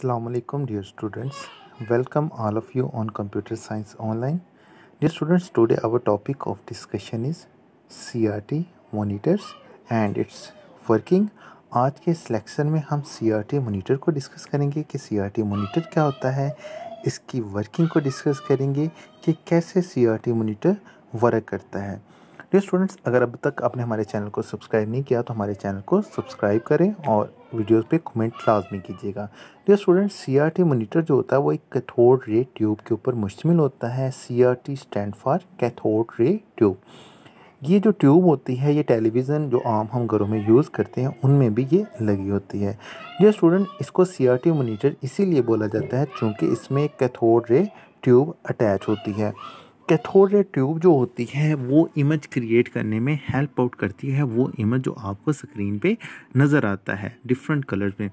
असलकम dear students welcome all of you on computer science online dear students today our topic of discussion is C R T monitors and it's working आज के इस lecture में हम C R T monitor को discuss करेंगे कि सी R T monitor क्या होता है इसकी वर्किंग को डिस्कस करेंगे कि कैसे C R T monitor work करता है डियर स्टूडेंट्स अगर अब तक आपने हमारे चैनल को सब्सक्राइब नहीं किया तो हमारे चैनल को सब्सक्राइब करें और वीडियोस पे कमेंट लाजमी कीजिएगा डियर स्टूडेंट्स सीआरटी मॉनिटर जो होता है वो एक कैथोड रे ट्यूब के ऊपर मुश्तमिल होता है CRT stand for cathode ray tube ये जो ट्यूब होती है ये टेलीविज़न जो आम हम घरों में यूज़ करते हैं उनमें भी ये लगी होती है जो स्टूडेंट इसको सी आर टी मोनीटर इसीलिए बोला जाता है क्योंकि इसमें कैथोड रे ट्यूब अटैच होती है कैथोड ट्यूब जो होती है वो इमेज क्रिएट करने में हेल्प आउट करती है वो इमेज जो आपको स्क्रीन पे नज़र आता है डिफरेंट कलर में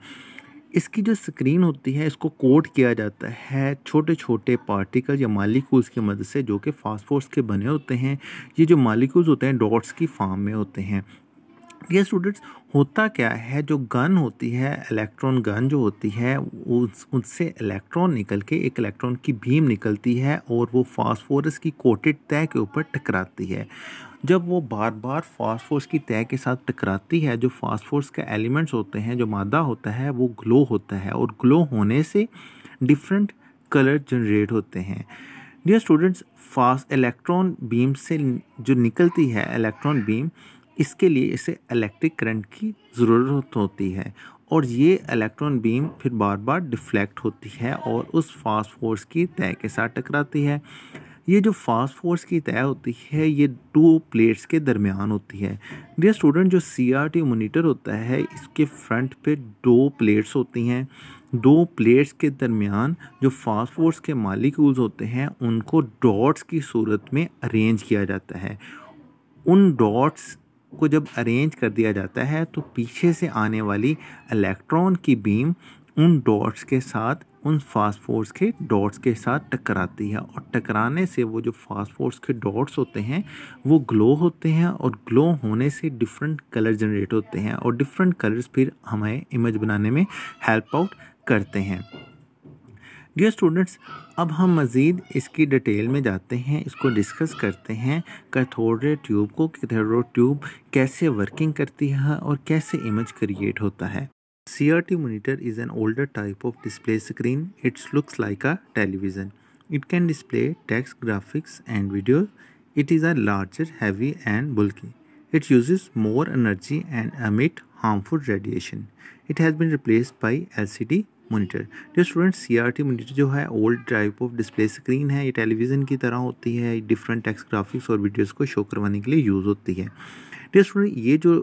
इसकी जो स्क्रीन होती है इसको कोट किया जाता है छोटे छोटे पार्टिकल या मालिकूल्स की मदद से जो कि फास्फोर्स के बने होते हैं ये जो मालिकूल्स होते हैं डॉट्स की फार्म में होते हैं ये स्टूडेंट्स होता क्या है जो गन होती है इलेक्ट्रॉन गन जो होती है उस इलेक्ट्रॉन निकल के एक इलेक्ट्रॉन की भीम निकलती है और वो फास्फोरस की कोटेड तय के ऊपर टकराती है जब वो बार बार फास्फोरस की तय के साथ टकराती है जो फास्फोरस के एलिमेंट्स होते हैं जो मादा होता है वो ग्लो होता है और ग्लो होने से डिफरेंट कलर जनरेट होते हैं dear students fast electron beam से जो निकलती है इलेक्ट्रॉन बीम इसके लिए इसे इलेक्ट्रिक करंट की ज़रूरत होती है और ये इलेक्ट्रॉन बीम फिर बार बार डिफ्लेक्ट होती है और उस फास्ट फोर्स की तय के साथ टकराती है ये जो फास्ट फोर्स की तय होती है ये टू प्लेट्स के दरमियान होती है डियर स्टूडेंट जो सी आर टी मोनीटर होता है इसके फ्रंट पे दो प्लेट्स होती हैं दो प्लेट्स के दरमियान जो फास्ट फोर्स के मालिक्यूल्स होते हैं उनको डॉट्स की सूरत में अरेंज किया जाता है उन डॉट्स को जब अरेंज कर दिया जाता है तो पीछे से आने वाली इलेक्ट्रॉन की बीम उन डॉट्स के साथ उन फास्फोर्स के डॉट्स के साथ टकराती है और टकराने से वो जो फास्फोर्स के डॉट्स होते हैं वो ग्लो होते हैं और ग्लो होने से डिफरेंट कलर जनरेट होते हैं और डिफरेंट कलर्स फिर हमें इमेज बनाने में हेल्प आउट करते हैं डियर स्टूडेंट्स अब हम मज़ीद इसकी डिटेल में जाते हैं इसको डिस्कस करते हैं कैथोड्रे ट्यूब को कैथोड्रो ट्यूब कैसे वर्किंग करती है और कैसे इमेज क्रिएट होता है C R T monitor is an older type of display screen it's looks like a television it can display text graphics and video it is a larger heavy and bulky it use more energy and emit harmful radiation it has been replace by L C D monitor जो student C R T monitor जो है old type of display screen है ये television की तरह होती है different text graphics और वीडियोज़ को शो करवाने के लिए यूज़ होती है जो स्टूडेंट ये जो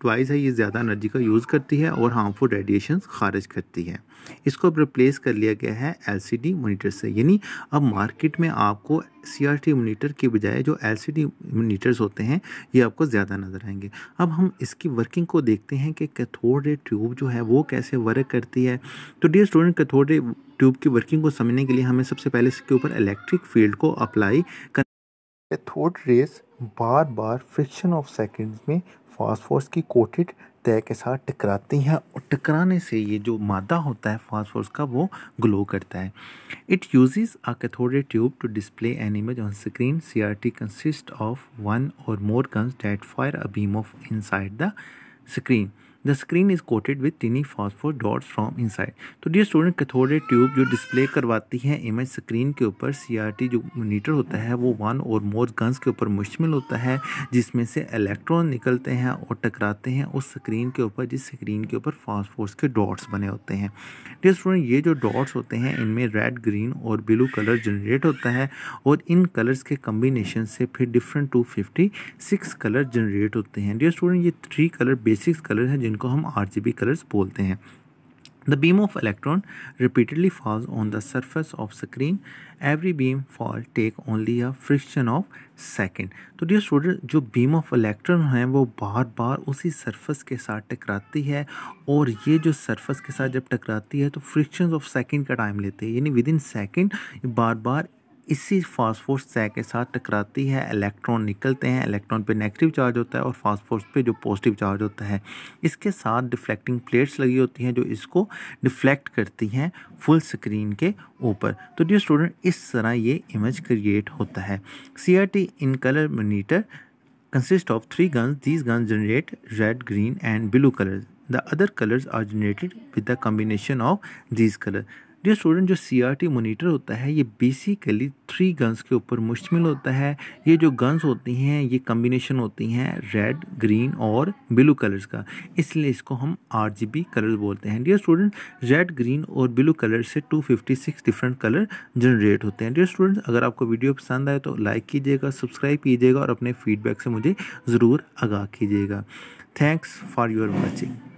ट्वाइस है ये ज़्यादा एनर्जी का यूज़ करती है और हार्मफुल रेडिएशन खारिज करती है इसको अब रिप्लेस कर लिया गया है एलसीडी मोनीटर से यानी अब मार्केट में आपको सीआरटी मोनीटर के बजाय जो एलसीडी मोनीटर्स होते हैं ये आपको ज़्यादा नज़र आएंगे अब हम इसकी वर्किंग को देखते हैं कि कैथोड रे ट्यूब जो है वो कैसे वर्क करती है तो dear student cathode ray tube की वर्किंग को समझने के लिए हमें सबसे पहले इसके ऊपर इलेक्ट्रिक फील्ड को अप्लाई कर यह रेस बार बार फ्रिक्शन ऑफ सेकंड्स में फास्ट फोर्स की कोटेड तय के साथ टकराती हैं और टकराने से ये जो मादा होता है फास्ट फोर्स का वो ग्लो करता है it uses a cathode tube to display an image on screen C R T consist of one or more guns that fire a beam of inside the screen the screen is coated with tiny phosphor dots from inside तो dear student cathode tube जो display करवाती है image screen के ऊपर CRT जो monitor होता है वो वन और मोर गन्स के ऊपर मुश्तमिल होता है जिसमें से इलेक्ट्रॉन निकलते हैं और टकराते हैं उस स्क्रीन के ऊपर जिस स्क्रीन के ऊपर फॉस्फोर्स के डॉट्स बने होते हैं डियर स्टूडेंट ये जो डॉट्स होते हैं इनमें रेड ग्रीन और ब्लू कलर जनरेट होता है और इन कलर्स के कम्बिनेशन से फिर different two fifty six colour generate होते हैं डियर स्टूडेंट ये थ्री कलर बेसिक्स कलर हैं जिनको हम आर जी कलर्स बोलते हैं the beam of electron repeatedly falls on the surface of screen every beam fall take only a fraction of second तो dear student जो beam of electron है वो बार बार उसी सर्फस के साथ टकराती है और ये जो सर्फस के साथ जब टकराती है तो फ्रिक्शन ऑफ सेकेंड का टाइम लेते हैं यानी विद इन सेकेंड बार बार इसी फास्फोर्स सह के साथ टकराती है इलेक्ट्रॉन निकलते हैं इलेक्ट्रॉन पे नेगेटिव चार्ज होता है और फास्फोर्स पे जो पॉजिटिव चार्ज होता है इसके साथ डिफ्लेक्टिंग प्लेट्स लगी होती हैं जो इसको डिफ्लेक्ट करती हैं फुल स्क्रीन के ऊपर तो डियर स्टूडेंट इस तरह ये इमेज क्रिएट होता है see in colour monitor consist of three guns these guns generate red green and blue colors. The other colours are generated with the combination of these colour जो student जो C R T monitor होता है ये basically three guns के ऊपर मुश्तमिल होता है ये जो गन्स होती हैं ये कम्बिनेशन होती हैं रेड ग्रीन और ब्लू कलर्स का इसलिए इसको हम आर जी बी कलर बोलते हैं डियर स्टूडेंट रेड ग्रीन और ब्लू कलर से two fifty six different colour generate होते हैं डियर स्टूडेंट अगर आपको वीडियो पसंद आए तो लाइक कीजिएगा सब्सक्राइब कीजिएगा और अपने फीडबैक से मुझे ज़रूर आगाह कीजिएगा थैंक्स फॉर योर वॉचिंग